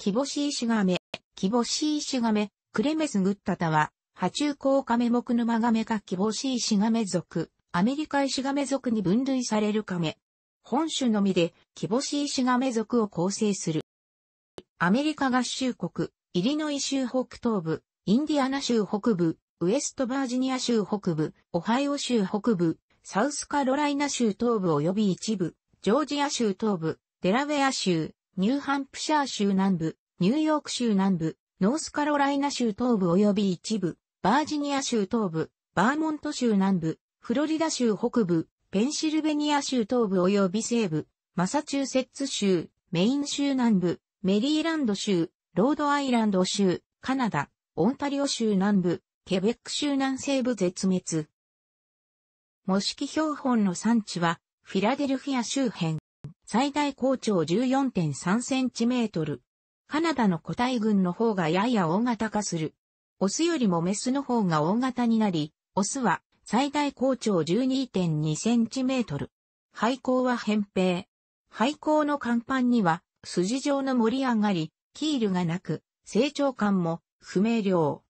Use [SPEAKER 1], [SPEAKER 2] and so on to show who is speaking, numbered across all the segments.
[SPEAKER 1] キボシイシガメ、キボシイシガメ、クレメスグッタタは、爬虫高カメ目沼ガメかキボシイシガメ属、アメリカイシガメ属に分類されるカメ。本種のみで、キボシイシガメ属を構成する。アメリカ合衆国、イリノイ州北東部、インディアナ州北部、ウエストバージニア州北部、オハイオ州北部、サウスカロライナ州東部及び一部、ジョージア州東部、デラウェア州、ニューハンプシャー州南部、ニューヨーク州南部、ノースカロライナ州東部及び一部、バージニア州東部、バーモント州南部、フロリダ州北部、ペンシルベニア州東部及び西部、マサチューセッツ州、メイン州南部、メリーランド州、ロードアイランド州、カナダ、オンタリオ州南部、ケベック州南西部絶滅。模式標本の産地は、フィラデルフィア周辺。最大高潮 14.3cm。カナダの個体群の方がやや大型化する。オスよりもメスの方が大型になり、オスは最大高潮 12.2cm。背校は扁平。背校の甲板には筋状の盛り上がり、キールがなく、成長感も不明瞭。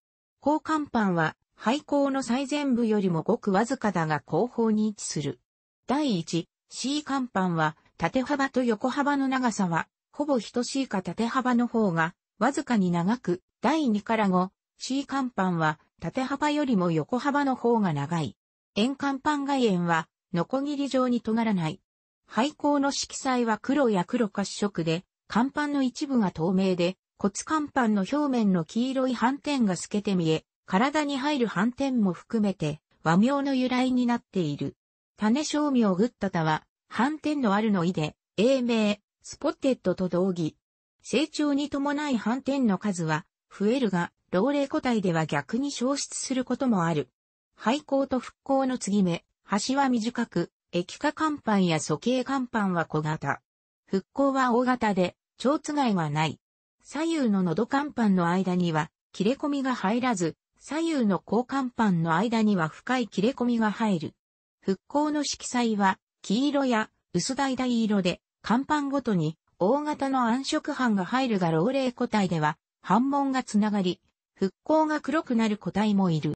[SPEAKER 1] 高甲板は背校の最前部よりもごくわずかだが後方に位置する。第一、C 甲板は縦幅と横幅の長さは、ほぼ等しいか縦幅の方が、わずかに長く、第2から5、C 乾板は、縦幅よりも横幅の方が長い。円乾板外縁は、ノコギリ状に尖らない。廃校の色彩は黒や黒褐色で、甲板の一部が透明で、骨甲板の表面の黄色い斑点が透けて見え、体に入る斑点も含めて、和名の由来になっている。種商名グッタタは、反転のあるの意で、英名、スポッテッドと同義。成長に伴い反転の数は増えるが、老齢個体では逆に消失することもある。廃校と復興の継ぎ目、端は短く、液化乾板や素形乾板は小型。復興は大型で、蝶ついはない。左右の喉乾板の間には切れ込みが入らず、左右の甲板の間には深い切れ込みが入る。復興の色彩は黄色や薄橙色で、乾板ごとに大型の暗色斑が入るが老齢個体では、斑紋がつながり、復興が黒くなる個体もいる。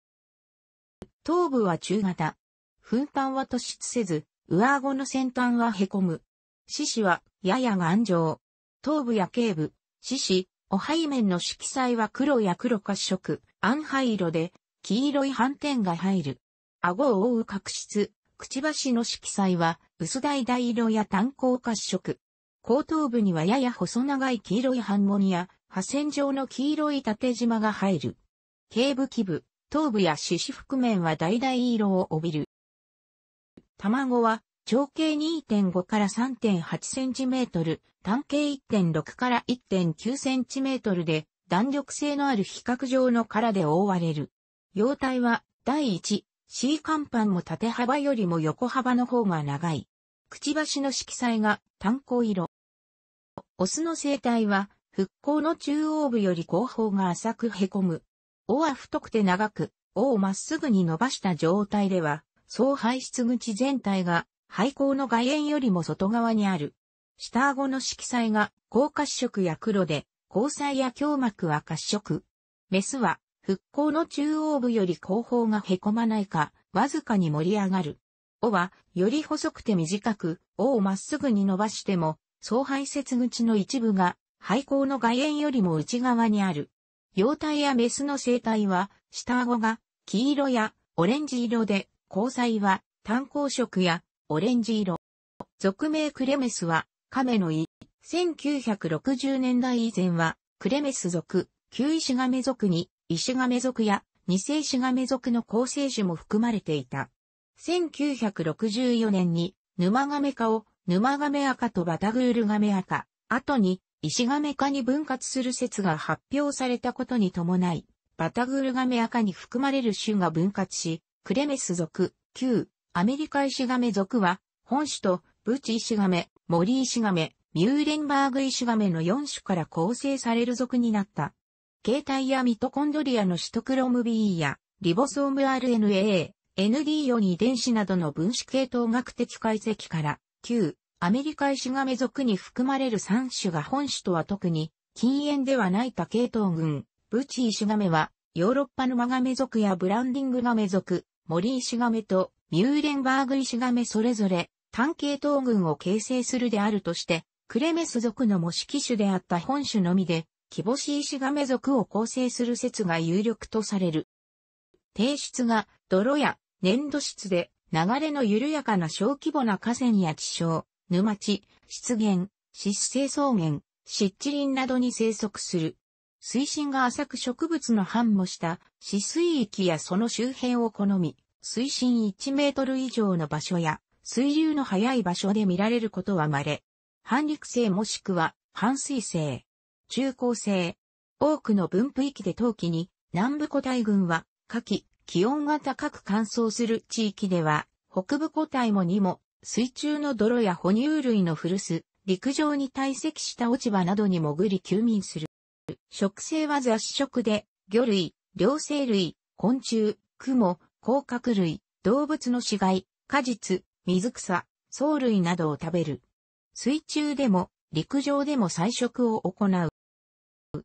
[SPEAKER 1] 頭部は中型。噴端は突出せず、上顎の先端は凹む。獅子はやや頑丈。頭部や頸部、獅子、お背面の色彩は黒や黒褐色、暗灰色で、黄色い斑点が入る。顎を覆う角質、くちばしの色彩は薄橙色や単光褐色。後頭部にはやや細長い黄色い半物や、破線状の黄色い縦縞が入る。頸部基部、頭部や四肢覆面は橙色を帯びる。卵は長径2.5から3.8センチメートル、単径1.6から1.9センチメートルで弾力性のある比較上の殻で覆われる。様体は第1、C 甲板も縦幅よりも横幅の方が長い。くちばしの色彩が炭鉱色。オスの生態は、復興の中央部より後方が浅く凹む。尾は太くて長く、尾をまっすぐに伸ばした状態では、総排出口全体が、廃校の外縁よりも外側にある。下顎の色彩が、高褐色や黒で、交際や胸膜は褐色。メスは、復興の中央部より後方が凹まないか、わずかに盛り上がる。尾は、より細くて短く、尾をまっすぐに伸ばしても、総排泄口の一部が、廃光の外縁よりも内側にある。幼体やメスの生体は、下顎が、黄色や、オレンジ色で、交際は、単光色や、オレンジ色。俗名クレメスは、亀の胃。1960年代以前は、クレメス族、旧石亀族に石亀族や二世石亀族の構成種も含まれていた。1964年に、沼亀科を沼亀赤とバタグール亀赤、後に石亀科に分割する説が発表されたことに伴い、バタグール亀赤に含まれる種が分割し、クレメス族、旧、アメリカ石亀族は、本種と、ブチ石亀、森石亀、ミューレンバーグ石亀の4種から構成される族になった。形態やミトコンドリアのシトクロム B やリボソーム RNA、ND4 に遺伝子などの分子系統学的解析から、旧アメリカイシガメ属に含まれる3種が本種とは特に禁煙ではない多系統群、ブチイシガメはヨーロッパのマガメ属やブランディングガメ属、モリイシガメとミューレンバーグイシガメそれぞれ単系統群を形成するであるとして、クレメス属の模式種であった本種のみで、キボシイシガメ属を構成する説が有力とされる。低質が泥や粘土質で流れの緩やかな小規模な河川や地床、沼地、湿原、湿性草原、湿地林などに生息する。水深が浅く植物の繁茂した死水域やその周辺を好み、水深1メートル以上の場所や水流の速い場所で見られることは稀。反陸性もしくは反水性。中高生。多くの分布域で冬季に、南部個体群は、夏季、気温が高く乾燥する地域では、北部個体もにも、水中の泥や哺乳類の古巣、陸上に堆積した落ち葉などに潜り休眠する。食性は雑食で、魚類、両生類、昆虫、蜘蛛、甲殻類、動物の死骸、果実、水草、藻類などを食べる。水中でも陸上でも採食を行う。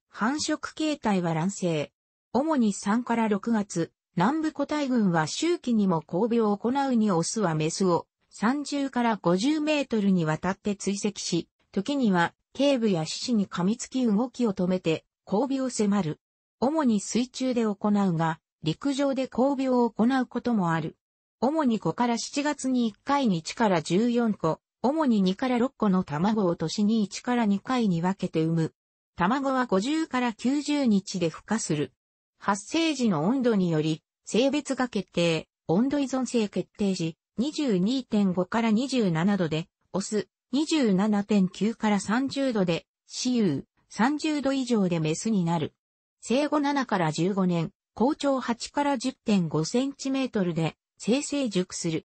[SPEAKER 1] 繁殖形態は卵生。主に3から6月、南部個体群は周期にも交尾を行うにオスはメスを30から50メートルにわたって追跡し、時には頸部や獅子に噛みつき動きを止めて交尾を迫る。主に水中で行うが、陸上で交尾を行うこともある。主に5から7月に1回に1から14個、主に2から6個の卵を年に1から2回に分けて産む。卵は50から90日で孵化する。発生時の温度により、性別が決定、温度依存性決定時、22.5から27度で、オス、27.9から30度で、雌雄、30度以上でメスになる。生後7から15年、高長8から10.5センチメートルで、生成熟する。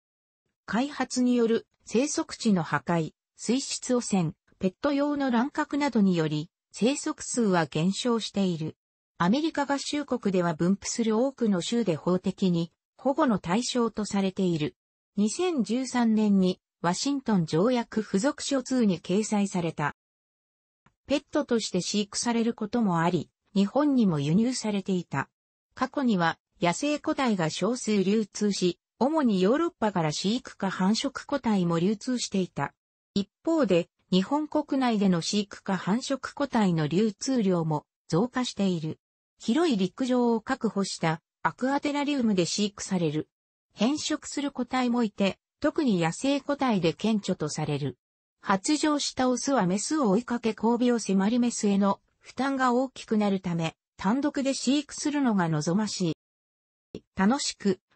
[SPEAKER 1] 開発による生息地の破壊、水質汚染、ペット用の乱獲などにより、生息数は減少している。アメリカ合衆国では分布する多くの州で法的に保護の対象とされている。2013年にワシントン条約付属書通に掲載された。ペットとして飼育されることもあり、日本にも輸入されていた。過去には野生個体が少数流通し、主にヨーロッパから飼育か繁殖個体も流通していた。一方で、日本国内での飼育か繁殖個体の流通量も増加している。広い陸上を確保したアクアテラリウムで飼育される。変色する個体もいて、特に野生個体で顕著とされる。発情したオスはメスを追いかけ交尾を迫るメスへの負担が大きくなるため、単独で飼育するのが望ましい。楽しく、